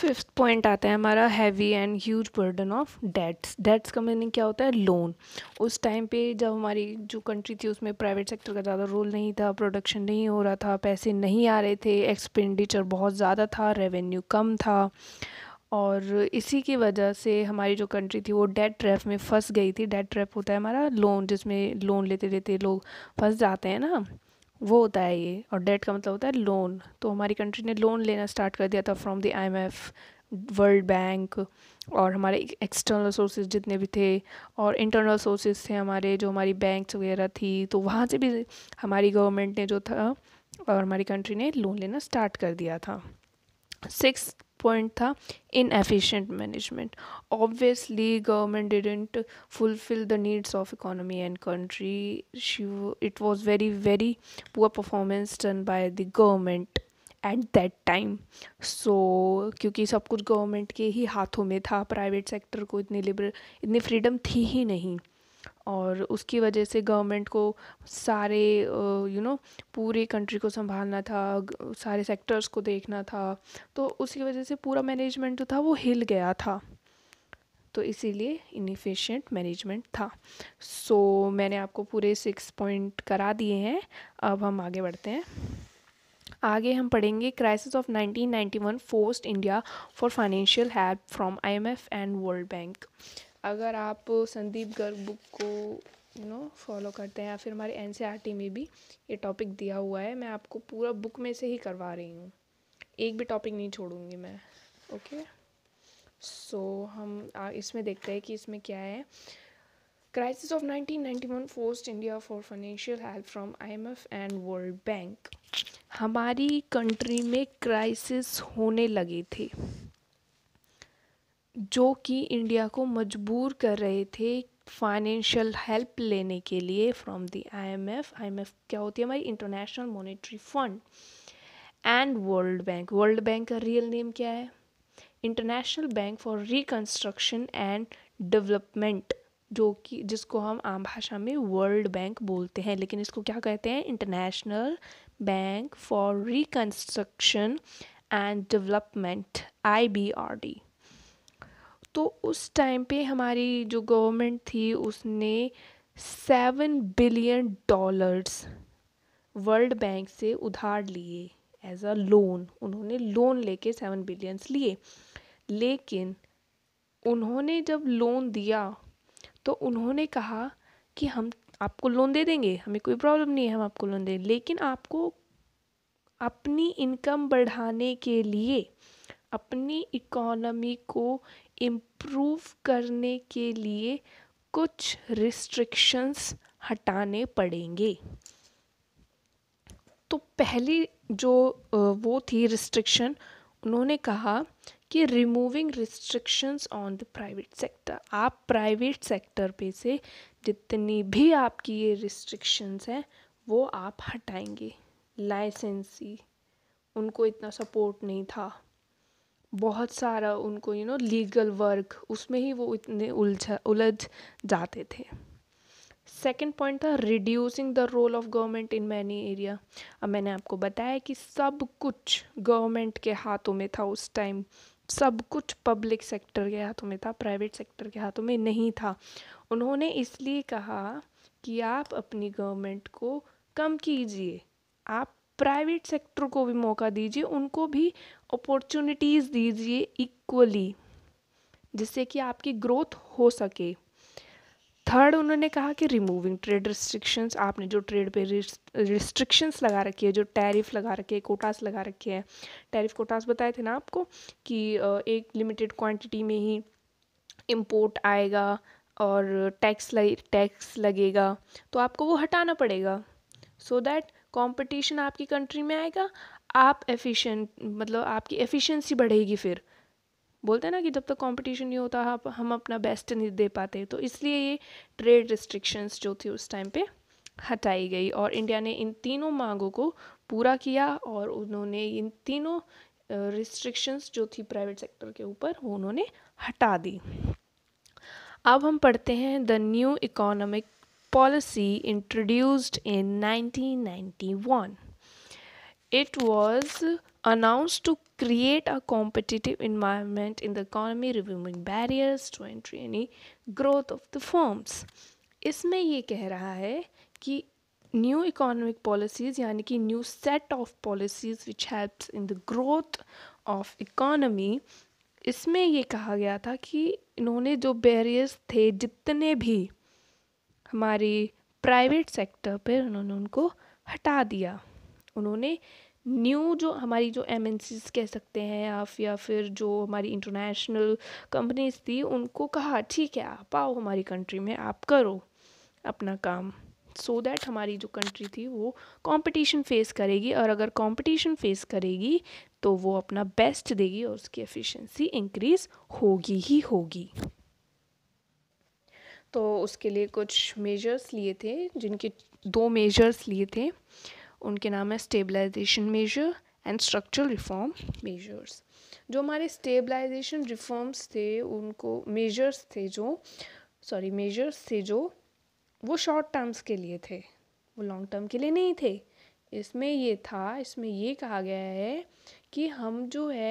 fifth point आता है हमारा heavy and huge burden of debts debts का मीनिंग क्या होता है लोन उस टाइम पे जब हमारी जो कंट्री थी उसमें प्राइवेट सेक्टर का ज़्यादा रोल नहीं था प्रोडक्शन नहीं हो रहा था पैसे नहीं आ रहे थे एक्सपेंडिचर बहुत ज़्यादा था रेवेन्यू कम था और इसी की वजह से हमारी जो कंट्री थी वो डेट ट्रैप में फंस गई थी डेट ट्रैप होता है हमारा लोन जिसमें लोन लेते लेते लोग फंस जाते हैं ना वो होता है ये और डेट का मतलब होता है लोन तो हमारी कंट्री ने लोन लेना स्टार्ट कर दिया था from the IMF World Bank और हमारे एक्सटर्नल सोर्सेज जितने भी थे और इंटरनल सोर्सेज थे हमारे जो हमारी बैंक्स वगैरह थी तो वहाँ से भी हमारी गवर्नमेंट ने जो था और हमारी कंट्री ने लोन लेना स्टार्ट कर दिया था सिक्स पॉइंट था inefficient management obviously government didn't fulfil the needs of economy and country she it was very very poor performance done by the government at that time so क्योंकि सब कुछ government के ही हाथों में था private sector को इतनी liberal इतनी फ्रीडम थी ही नहीं और उसकी वजह से गवर्नमेंट को सारे यू नो पूरे कंट्री को संभालना था सारे सेक्टर्स को देखना था तो उसकी वजह से पूरा मैनेजमेंट जो था वो हिल गया था तो इसीलिए इनिफिशेंट मैनेजमेंट था सो so, मैंने आपको पूरे सिक्स पॉइंट करा दिए हैं अब हम आगे बढ़ते हैं आगे हम पढ़ेंगे crisis of 1991 forced India for financial help from IMF and World Bank अगर आप संदीप गर्ग बुक को यू नो फॉलो करते हैं या फिर हमारे एन e में भी ये टॉपिक दिया हुआ है मैं आपको पूरा बुक में से ही करवा रही हूँ एक भी टॉपिक नहीं छोड़ूंगी मैं ओके सो so, हम इसमें देखते हैं कि इसमें क्या है crisis of 1991 forced India for financial help from IMF and World Bank हमारी कंट्री में क्राइसिस होने लगे थे जो कि इंडिया को मजबूर कर रहे थे फाइनेंशियल हेल्प लेने के लिए फ्रॉम द आईएमएफ आईएमएफ क्या होती है हमारी International Monetary Fund and World Bank World Bank का रियल नेम क्या है International Bank for Reconstruction and Development जो कि जिसको हम आम भाषा में वर्ल्ड बैंक बोलते हैं लेकिन इसको क्या कहते हैं International Bank for Reconstruction and Development I B R D तो उस टाइम पे हमारी जो गवर्नमेंट थी उसने seven billion dollars World Bank से उधार लिए एज अ लोन उन्होंने लोन लेके सेवन बिलियंस लिए लेकिन उन्होंने जब लोन दिया तो उन्होंने कहा कि हम आपको लोन दे देंगे हमें कोई प्रॉब्लम नहीं है हम आपको लोन दें लेकिन आपको अपनी इनकम बढ़ाने के लिए अपनी इकोनॉमी को इम्प्रूव करने के लिए कुछ रिस्ट्रिक्शंस हटाने पड़ेंगे तो पहली जो वो थी रिस्ट्रिक्शन उन्होंने कहा कि removing restrictions on the private sector आप प्राइवेट सेक्टर पे से जितनी भी आपकी ये रिस्ट्रिक्शंस हैं वो आप हटाएंगे लाइसेंसी उनको इतना सपोर्ट नहीं था बहुत सारा उनको यू नो लीगल वर्क उसमें ही वो इतने उलझा उलझ जाते थे सेकेंड पॉइंट था reducing the role of government in many area अब मैंने आपको बताया कि सब कुछ गवर्नमेंट के हाथों में था उस टाइम सब कुछ पब्लिक सेक्टर के हाथों में था प्राइवेट सेक्टर के हाथों में नहीं था उन्होंने इसलिए कहा कि आप अपनी गवर्नमेंट को कम कीजिए आप प्राइवेट सेक्टर को भी मौका दीजिए उनको भी अपॉर्चुनिटीज़ दीजिए इक्वली जिससे कि आपकी ग्रोथ हो सके थर्ड उन्होंने कहा कि रिमूविंग ट्रेड रिस्ट्रिक्शंस आपने जो ट्रेड पे रिस्ट्रिक्शंस लगा रखी है जो टैरिफ लगा रखे हैं कोटास लगा रखे हैं टैरिफ कोटास बताए थे ना आपको कि एक लिमिटेड क्वांटिटी में ही इम्पोर्ट आएगा और टैक्स लग टैक्स लगेगा तो आपको वो हटाना पड़ेगा सो दैट कंपटीशन आपकी कंट्री में आएगा आप एफिशिएंट मतलब आपकी एफिशिएंसी बढ़ेगी फिर बोलते हैं ना कि जब तक कंपटीशन नहीं होता आप हम अपना बेस्ट नहीं दे पाते तो इसलिए ये ट्रेड रिस्ट्रिक्शंस जो थी उस टाइम पे हटाई गई और इंडिया ने इन तीनों मांगों को पूरा किया और उन्होंने इन तीनों रिस्ट्रिक्शंस जो थी प्राइवेट सेक्टर के ऊपर वो उन्होंने हटा दी अब हम पढ़ते हैं the new economic policy introduced in 1991 it was announced to create a competitive environment in the economy removing barriers to entry any growth of the firms इसमें ये कह रहा है कि न्यू इकोनॉमिक पॉलिसीज़ यानी कि new set of policies which helps in the growth of economy इसमें ये कहा गया था कि इन्होंने जो बैरियर्स थे जितने भी हमारी प्राइवेट सेक्टर पर उन्होंने उनको हटा दिया उन्होंने न्यू जो हमारी जो एम कह सकते हैं या या फिर जो हमारी इंटरनेशनल कंपनीज थी उनको कहा ठीक है आप आओ हमारी कंट्री में आप करो अपना काम सो so दैट हमारी जो कंट्री थी वो कंपटीशन फेस करेगी और अगर कंपटीशन फेस करेगी तो वो अपना बेस्ट देगी और उसकी एफिशिएंसी इंक्रीज होगी ही होगी तो उसके लिए कुछ मेजर्स लिए थे जिनके दो मेजर्स लिए थे उनके नाम है stabilisation measure and structural reform measures जो हमारे स्टेबलाइजेशन रिफॉर्म्स थे उनको मेजर्स थे जो सॉरी मेजर्स थे जो वो शॉर्ट टर्म्स के लिए थे वो लॉन्ग टर्म के लिए नहीं थे इसमें ये था इसमें ये कहा गया है कि हम जो है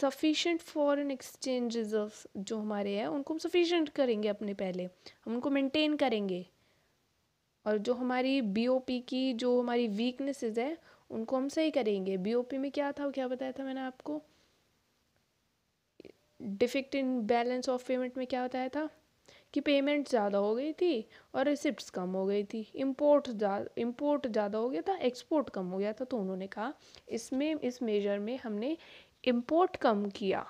सफिशेंट फॉरेन एक्सचेंज जो हमारे हैं उनको हम सफिशेंट करेंगे अपने पहले हम उनको मेंटेन करेंगे और जो हमारी बीओपी की जो हमारी वीकनेसेस है उनको हम सही करेंगे बीओपी में क्या था क्या बताया था मैंने आपको deficit in balance of payment में क्या बताया था कि पेमेंट ज़्यादा हो गई थी और रिसिप्ट कम हो गई थी इम्पोर्ट इम्पोर्ट ज़्यादा हो गया था एक्सपोर्ट कम हो गया था तो उन्होंने कहा इसमें इस मेजर में हमने इम्पोर्ट कम किया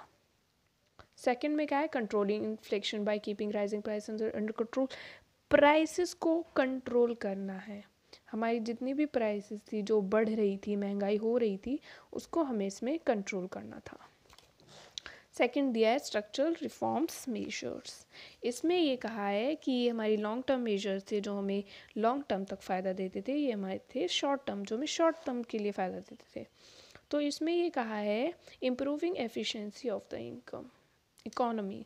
सेकेंड में क्या है controlling inflation by keeping rising price under control prices को कंट्रोल करना है हमारी जितनी भी प्राइसेस थी जो बढ़ रही थी महंगाई हो रही थी उसको हमें इसमें कंट्रोल करना था सेकंड दिया है स्ट्रक्चरल रिफॉर्म्स मेजर्स इसमें ये कहा है कि ये हमारी लॉन्ग टर्म मेजर्स थे जो हमें लॉन्ग टर्म तक फ़ायदा देते थे ये हमारे थे शॉर्ट टर्म जो हमें शॉर्ट टर्म के लिए फ़ायदा देते थे तो इसमें ये कहा है improving efficiency of the income economy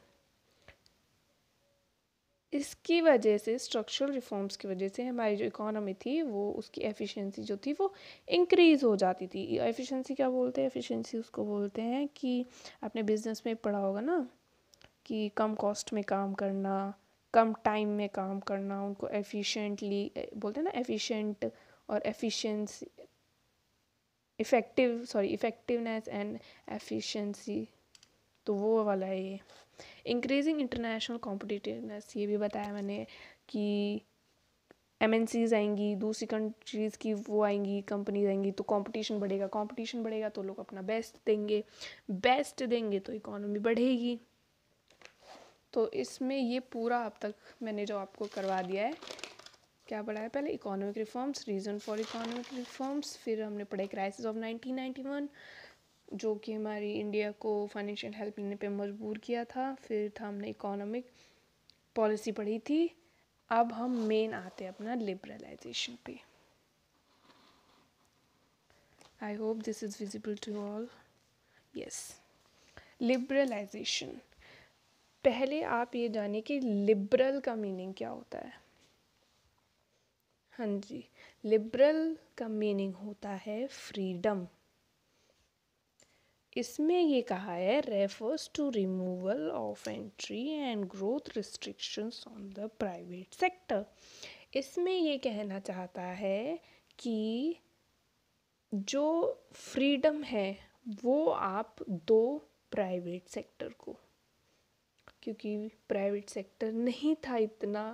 इसकी वजह से स्ट्रक्चरल रिफॉर्म्स की वजह से हमारी जो इकोनॉमी थी वो उसकी एफिशिएंसी जो थी वो इंक्रीज़ हो जाती थी एफिशिएंसी क्या बोलते हैं एफिशिएंसी उसको बोलते हैं कि आपने बिजनेस में पढ़ा होगा ना कि कम कॉस्ट में काम करना कम टाइम में काम करना उनको एफिशिएंटली बोलते हैं ना एफिशिएंट और efficiency effective sorry effectiveness and efficiency तो वो वाला है ये इंक्रीजिंग इंटरनेशनल कॉम्पिटिटिवनेस ये भी बताया मैंने कि एम आएंगी दूसरी कंट्रीज़ की वो आएंगी कंपनीज आएंगी तो कंपटीशन बढ़ेगा कंपटीशन बढ़ेगा तो लोग अपना बेस्ट देंगे बेस्ट देंगे तो इकोनॉमी बढ़ेगी तो इसमें ये पूरा अब तक मैंने जो आपको करवा दिया है क्या पढ़ा है पहले economic reforms reason for economic reforms फिर हमने पढ़े क्राइसिस ऑफ नाइनटीन जो कि हमारी इंडिया को फाइनेंशियल हेल्प लेने पे मजबूर किया था फिर था हमने इकोनॉमिक पॉलिसी पढ़ी थी अब हम मेन आते हैं अपना लिबरलाइजेशन पे I hope this is visible to all yes liberalisation पहले आप ये जाने कि लिबरल का मीनिंग क्या होता है हाँ जी लिबरल का मीनिंग होता है फ्रीडम इसमें ये कहा है refers to removal of entry and growth restrictions on the private sector इसमें ये कहना चाहता है कि जो फ्रीडम है वो आप दो प्राइवेट सेक्टर को क्योंकि प्राइवेट सेक्टर नहीं था इतना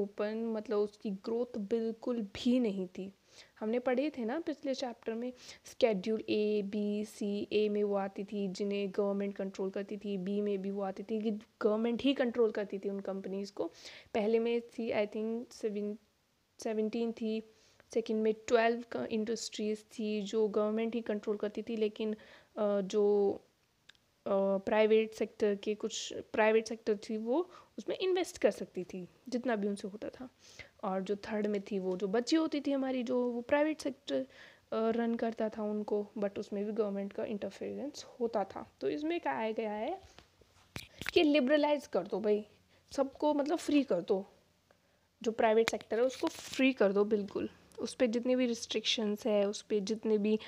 ओपन मतलब उसकी ग्रोथ बिल्कुल भी नहीं थी हमने पढ़े थे ना पिछले चैप्टर में स्केड्यूल ए बी सी ए में वो आती थी जिन्हें गवर्नमेंट कंट्रोल करती थी बी में भी वो आती थी कि गवर्नमेंट ही कंट्रोल करती थी उन कंपनीज़ को पहले में थी आई थिंक सेवन सेवनटीन थी सेकेंड में ट्वेल्व इंडस्ट्रीज़ थी जो गवर्नमेंट ही कंट्रोल करती थी लेकिन जो प्राइवेट सेक्टर के कुछ प्राइवेट सेक्टर थी वो उसमें इन्वेस्ट कर सकती थी जितना भी उनसे होता था और जो थर्ड में थी वो जो बच्ची होती थी हमारी जो वो प्राइवेट सेक्टर रन करता था उनको बट उसमें भी गवर्नमेंट का इंटरफेरेंस होता था तो इसमें क्या आया गया है कि लिबरलाइज कर दो भाई सबको मतलब फ्री कर दो जो प्राइवेट सेक्टर है उसको फ्री कर दो बिल्कुल उस पर जितनी भी रिस्ट्रिक्शंस है उस पर जितने भी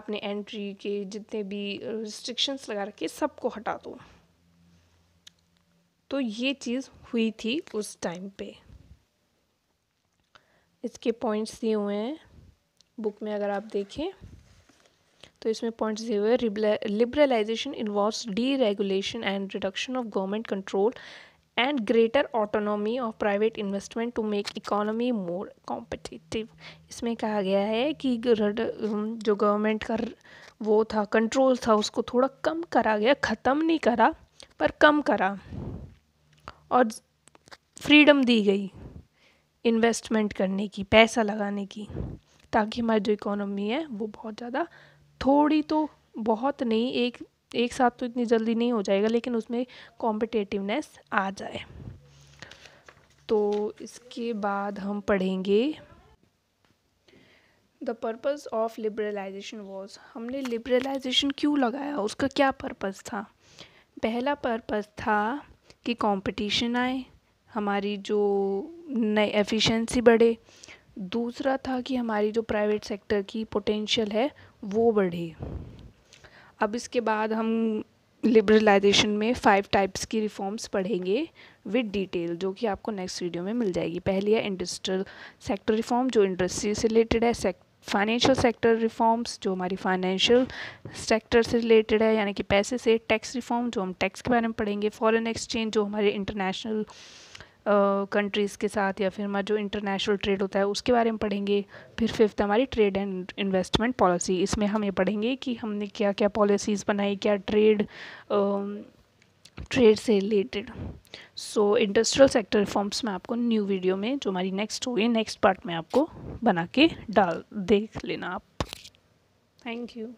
आपने एंट्री के जितने भी रिस्ट्रिक्शंस लगा रखे सबको हटा दो तो ये चीज़ हुई थी उस टाइम पे इसके पॉइंट्स दिए हुए हैं बुक में अगर आप देखें तो इसमें पॉइंट्स दिए हुए liberalisation involve deregulation and reduction of government control and greater autonomy of private investment to make economy more competitive इसमें कहा गया है कि जो गवर्नमेंट का वो था कंट्रोल था उसको थोड़ा कम करा गया ख़त्म नहीं करा पर कम करा और फ्रीडम दी गई इन्वेस्टमेंट करने की पैसा लगाने की ताकि हमारी जो इकोनॉमी है वो बहुत ज़्यादा थोड़ी तो बहुत नहीं एक एक साथ तो इतनी जल्दी नहीं हो जाएगा लेकिन उसमें कॉम्पिटेटिवनेस आ जाए तो इसके बाद हम पढ़ेंगे the purpose of liberalisation was हमने लिबरलाइजेशन क्यों लगाया उसका क्या पर्पज़ था पहला पर्पज़ था कि कंपटीशन आए हमारी जो नई एफिशिएंसी बढ़े दूसरा था कि हमारी जो प्राइवेट सेक्टर की पोटेंशियल है वो बढ़े अब इसके बाद हम लिबरलाइजेशन में फाइव टाइप्स की रिफॉर्म्स पढ़ेंगे विद डिटेल जो कि आपको नेक्स्ट वीडियो में मिल जाएगी पहली है इंडस्ट्रियल सेक्टर रिफॉर्म जो इंडस्ट्री से रिलेटेड है फाइनेंशियल सेक्टर रिफॉर्म्स जो हमारी फाइनेंशियल सेक्टर से रिलेटेड है यानी कि पैसे से टैक्स रिफॉर्म जो हम टैक्स के बारे में पढ़ेंगे फॉरेन एक्सचेंज जो हमारे इंटरनेशनल कंट्रीज़ के साथ या फिर हमारा जो इंटरनेशनल ट्रेड होता है उसके बारे में पढ़ेंगे फिर फिफ्थ हमारी ट्रेड एंड इन्वेस्टमेंट पॉलिसी इसमें हम ये पढ़ेंगे कि हमने क्या क्या पॉलिसीज़ बनाई क्या ट्रेड ट्रेड से related so industrial sector reforms में आपको न्यू वीडियो में जो हमारी नेक्स्ट होगी नेक्स्ट पार्ट में आपको बना के डाल देख लेना आप थैंक यू